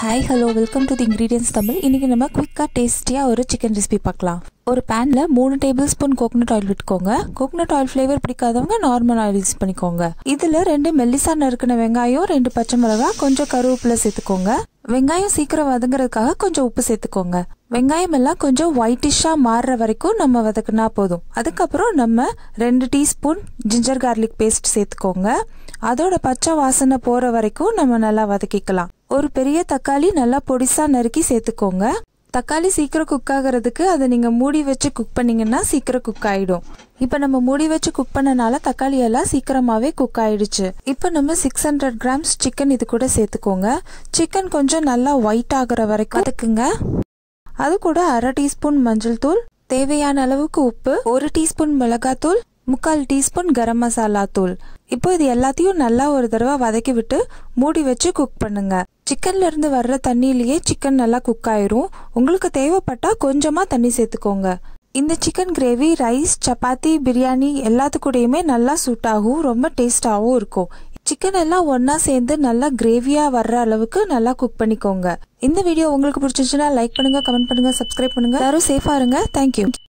hi hello welcome to the ingredients Tamil இன்றைக்கி நம்ம குயிக்காக டேஸ்டியாக ஒரு சிக்கன் ரெசிபி பார்க்கலாம் ஒரு பேனில் மூணு டேபிள் ஸ்பூன் கோகனட் ஆயில் விட்டுக்கோங்க கோகனட் ஆயில் ஃப்ளேவர் பிடிக்காதவங்க நார்மல் ஆயில் யூஸ் பண்ணிக்கோங்க இதில் ரெண்டு மெல்லிசா நறுக்கின வெங்காயம் ரெண்டு பச்சை மிளகா கொஞ்சம் கருவேப்பிலை சேர்த்துக்கோங்க வெங்காயம் சீக்கிரம் வதங்குறதுக்காக கொஞ்சம் உப்பு சேர்த்துக்கோங்க வெங்காயம் எல்லாம் கொஞ்சம் ஒயிட்டிஷாக மாறுற வரைக்கும் நம்ம வதக்குனா போதும் அதுக்கப்புறம் நம்ம ரெண்டு டீஸ்பூன் ஜிஞ்சர் கார்லிக் பேஸ்ட் சேர்த்துக்கோங்க அதோட பச்சை வாசனை போகிற வரைக்கும் நம்ம நல்லா வதக்கிக்கலாம் ஒரு பெரிய தக்காளி நல்லா பொடிசாக நறுக்கி சேர்த்துக்கோங்க தக்காளி சீக்கிரம் குக் ஆகிறதுக்கு அதை நீங்கள் மூடி வச்சு குக் பண்ணீங்கன்னா சீக்கிரம் குக் ஆகிடும் இப்போ நம்ம மூடி வச்சு குக் பண்ணனால தக்காளி எல்லாம் சீக்கிரமாகவே குக் ஆகிடுச்சு இப்போ நம்ம சிக்ஸ் ஹண்ட்ரட் கிராம்ஸ் சிக்கன் இது கூட சேர்த்துக்கோங்க சிக்கன் கொஞ்சம் நல்லா ஒயிட் ஆகிற வரைக்கும் அதுக்குங்க அது கூட அரை டீஸ்பூன் மஞ்சள் தூள் தேவையான அளவுக்கு உப்பு ஒரு டீஸ்பூன் மிளகாத்தூள் முக்கால் டீஸ்பூன் கரம் மசாலா தூள் இப்போ இது எல்லாத்தையும் நல்லா ஒரு தடவை வதக்கி விட்டு மூடி வச்சு குக் பண்ணுங்க சிக்கன்லேருந்து வர்ற தண்ணியிலேயே சிக்கன் நல்லா குக் ஆயிரும் உங்களுக்கு தேவைப்பட்டால் கொஞ்சமாக தண்ணி சேர்த்துக்கோங்க இந்த chicken gravy rice chapati biryani எல்லாத்துக்கூடையுமே நல்லா சூட் ஆகும் ரொம்ப டேஸ்டாகவும் இருக்கும் சிக்கன் எல்லாம் ஒன்றா சேர்ந்து நல்லா கிரேவியாக வர்ற அளவுக்கு நல்லா குக் பண்ணிக்கோங்க இந்த வீடியோ உங்களுக்கு பிடிச்சிருச்சுன்னா லைக் பண்ணுங்கள் கமெண்ட் பண்ணுங்கள் சப்ஸ்கிரைப் பண்ணுங்கள் யாரும் சேஃபாக இருங்க தேங்க்யூ